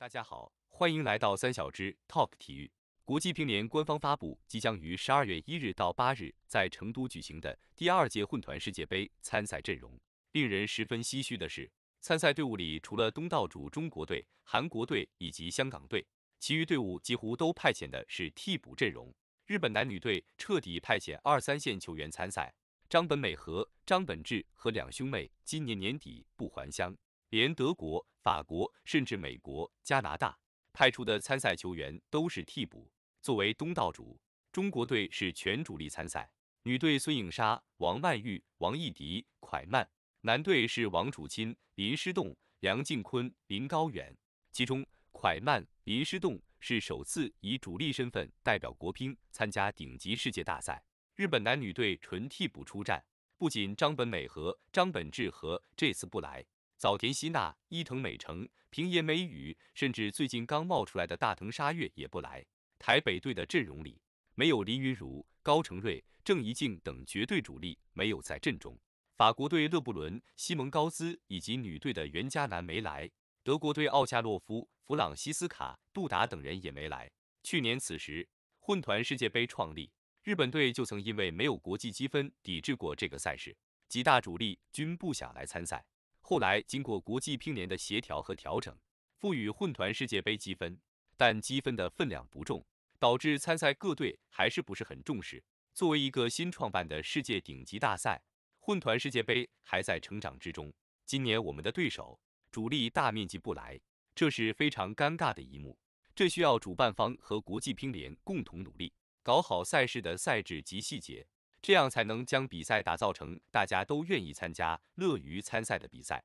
大家好，欢迎来到三小只 Talk 体育。国际乒联官方发布即将于十二月一日到八日在成都举行的第二届混团世界杯参赛阵容。令人十分唏嘘的是，参赛队伍里除了东道主中国队、韩国队以及香港队，其余队伍几乎都派遣的是替补阵容。日本男女队彻底派遣二三线球员参赛。张本美和、张本智和两兄妹今年年底不还乡。连德国、法国，甚至美国、加拿大派出的参赛球员都是替补。作为东道主，中国队是全主力参赛。女队孙颖莎、王曼玉、王艺迪、蒯曼；男队是王楚钦、林诗栋、梁靖昆、林高远。其中，蒯曼、林诗栋是首次以主力身份代表国乒参加顶级世界大赛。日本男女队纯替补出战，不仅张本美和、张本智和这次不来。早田希娜、伊藤美诚、平野美宇，甚至最近刚冒出来的大藤沙月也不来。台北队的阵容里，没有林昀儒、高承瑞、郑怡静等绝对主力没有在阵中。法国队勒布伦、西蒙高兹以及女队的袁嘉楠没来，德国队奥恰洛夫、弗朗西斯卡、杜达等人也没来。去年此时，混团世界杯创立，日本队就曾因为没有国际积分抵制过这个赛事，几大主力均不想来参赛。后来经过国际乒联的协调和调整，赋予混团世界杯积分，但积分的分量不重，导致参赛各队还是不是很重视。作为一个新创办的世界顶级大赛，混团世界杯还在成长之中。今年我们的对手主力大面积不来，这是非常尴尬的一幕。这需要主办方和国际乒联共同努力，搞好赛事的赛制及细节。这样才能将比赛打造成大家都愿意参加、乐于参赛的比赛。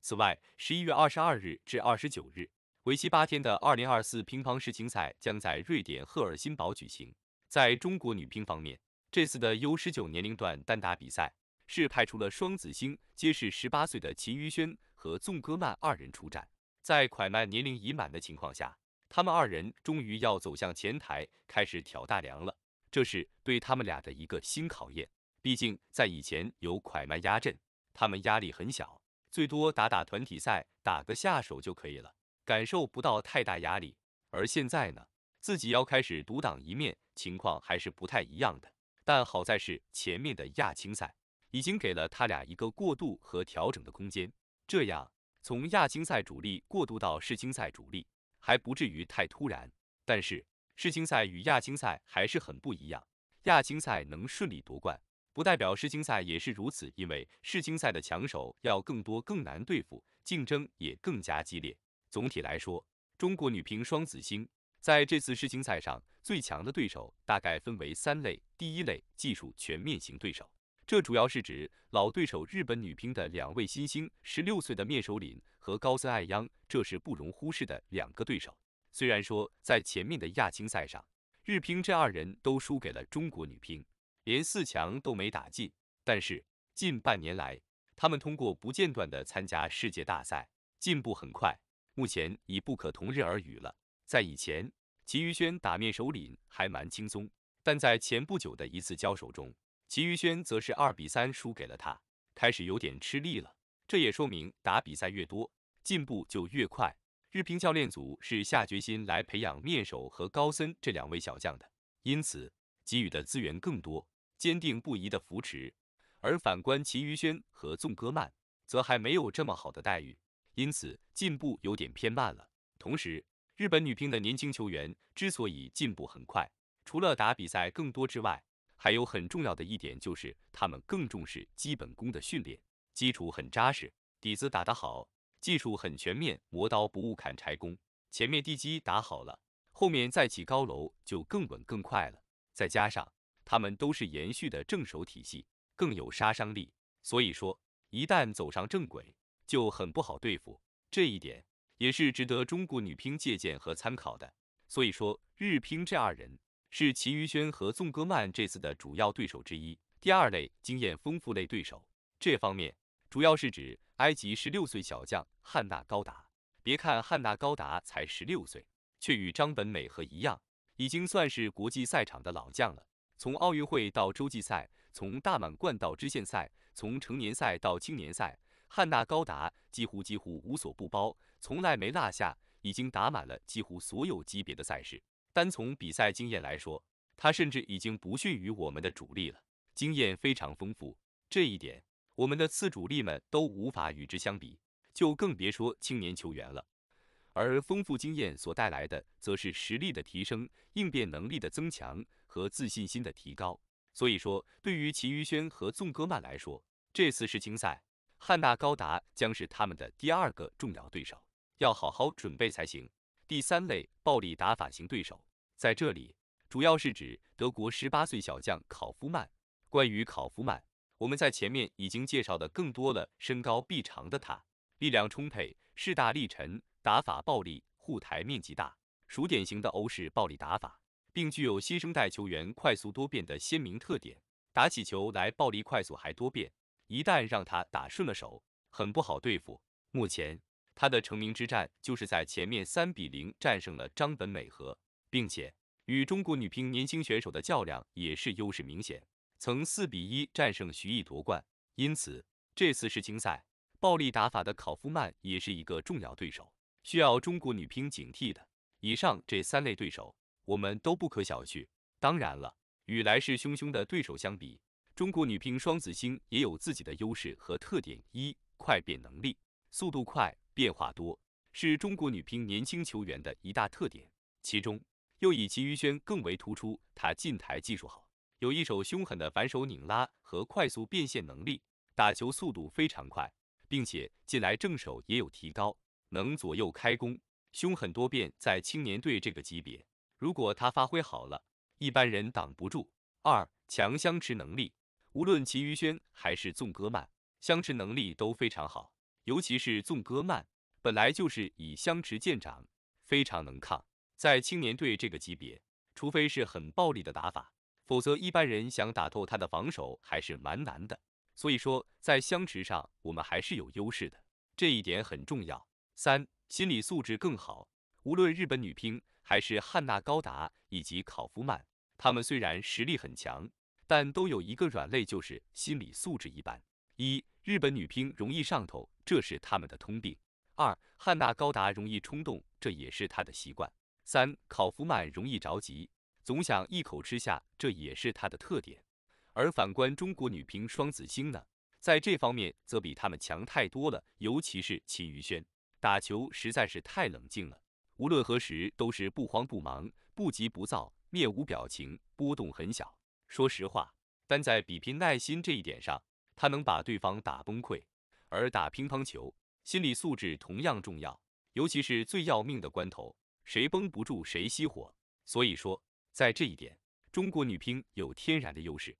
此外，十一月二十二日至二十九日为期八天的二零二四乒乓世青赛将在瑞典赫尔辛堡举行。在中国女乒方面，这次的 U 十九年龄段单打比赛是派出了双子星，皆是十八岁的秦雨萱和纵歌曼二人出战。在蒯曼年龄已满的情况下，他们二人终于要走向前台，开始挑大梁了。这是对他们俩的一个新考验，毕竟在以前有蒯曼压阵，他们压力很小，最多打打团体赛，打个下手就可以了，感受不到太大压力。而现在呢，自己要开始独当一面，情况还是不太一样的。但好在是前面的亚青赛已经给了他俩一个过渡和调整的空间，这样从亚青赛主力过渡到世青赛主力还不至于太突然。但是，世青赛与亚青赛还是很不一样，亚青赛能顺利夺冠，不代表世青赛也是如此，因为世青赛的强手要更多，更难对付，竞争也更加激烈。总体来说，中国女乒双子星在这次世青赛上最强的对手大概分为三类，第一类技术全面型对手，这主要是指老对手日本女乒的两位新星，十六岁的面首领和高森爱央，这是不容忽视的两个对手。虽然说在前面的亚青赛上，日乒这二人都输给了中国女乒，连四强都没打进。但是近半年来，他们通过不间断的参加世界大赛，进步很快，目前已不可同日而语了。在以前，齐昱轩打面首领还蛮轻松，但在前不久的一次交手中，齐昱轩则是二比三输给了他，开始有点吃力了。这也说明打比赛越多，进步就越快。日乒教练组是下决心来培养面手和高森这两位小将的，因此给予的资源更多，坚定不移的扶持。而反观齐于轩和纵歌曼，则还没有这么好的待遇，因此进步有点偏慢了。同时，日本女乒的年轻球员之所以进步很快，除了打比赛更多之外，还有很重要的一点就是他们更重视基本功的训练，基础很扎实，底子打得好。技术很全面，磨刀不误砍柴工。前面地基打好了，后面再起高楼就更稳更快了。再加上他们都是延续的正手体系，更有杀伤力。所以说，一旦走上正轨，就很不好对付。这一点也是值得中国女乒借鉴和参考的。所以说，日乒这二人是齐于轩和纵戈曼这次的主要对手之一。第二类经验丰富类对手，这方面主要是指。埃及十六岁小将汉娜·高达，别看汉娜·高达才十六岁，却与张本美和一样，已经算是国际赛场的老将了。从奥运会到洲际赛，从大满贯到支线赛，从成年赛到青年赛，汉娜·高达几乎几乎无所不包，从来没落下，已经打满了几乎所有级别的赛事。单从比赛经验来说，他甚至已经不逊于我们的主力了，经验非常丰富。这一点。我们的次主力们都无法与之相比，就更别说青年球员了。而丰富经验所带来的，则是实力的提升、应变能力的增强和自信心的提高。所以说，对于齐于轩和纵戈曼来说，这次世青赛，汉纳高达将是他们的第二个重要对手，要好好准备才行。第三类暴力打法型对手，在这里主要是指德国十八岁小将考夫曼。关于考夫曼。我们在前面已经介绍的更多了，身高臂长的他，力量充沛，势大力沉，打法暴力，护台面积大，属典型的欧式暴力打法，并具有新生代球员快速多变的鲜明特点。打起球来暴力、快速还多变，一旦让他打顺了手，很不好对付。目前他的成名之战就是在前面三比零战胜了张本美和，并且与中国女乒年轻选手的较量也是优势明显。曾四比一战胜徐艺夺冠，因此这次世青赛暴力打法的考夫曼也是一个重要对手，需要中国女乒警惕的。以上这三类对手我们都不可小觑。当然了，与来势汹汹的对手相比，中国女乒双子星也有自己的优势和特点：一、快变能力，速度快，变化多，是中国女乒年轻球员的一大特点。其中又以齐昱轩更为突出，她近台技术好。有一手凶狠的反手拧拉和快速变线能力，打球速度非常快，并且近来正手也有提高，能左右开弓，凶狠多变。在青年队这个级别，如果他发挥好了，一般人挡不住。二强相持能力，无论齐于轩还是纵歌曼，相持能力都非常好，尤其是纵歌曼，本来就是以相持见长，非常能抗。在青年队这个级别，除非是很暴力的打法。否则，一般人想打透他的防守还是蛮难的。所以说，在相持上，我们还是有优势的，这一点很重要。三、心理素质更好。无论日本女乒还是汉娜·高达以及考夫曼，她们虽然实力很强，但都有一个软肋，就是心理素质一般。一、日本女乒容易上头，这是他们的通病。二、汉娜·高达容易冲动，这也是她的习惯。三、考夫曼容易着急。总想一口吃下，这也是她的特点。而反观中国女乒双子星呢，在这方面则比她们强太多了。尤其是秦雨轩，打球实在是太冷静了，无论何时都是不慌不忙、不急不躁，面无表情，波动很小。说实话，单在比拼耐心这一点上，她能把对方打崩溃。而打乒乓球，心理素质同样重要，尤其是最要命的关头，谁绷不住谁熄火。所以说。在这一点，中国女乒有天然的优势。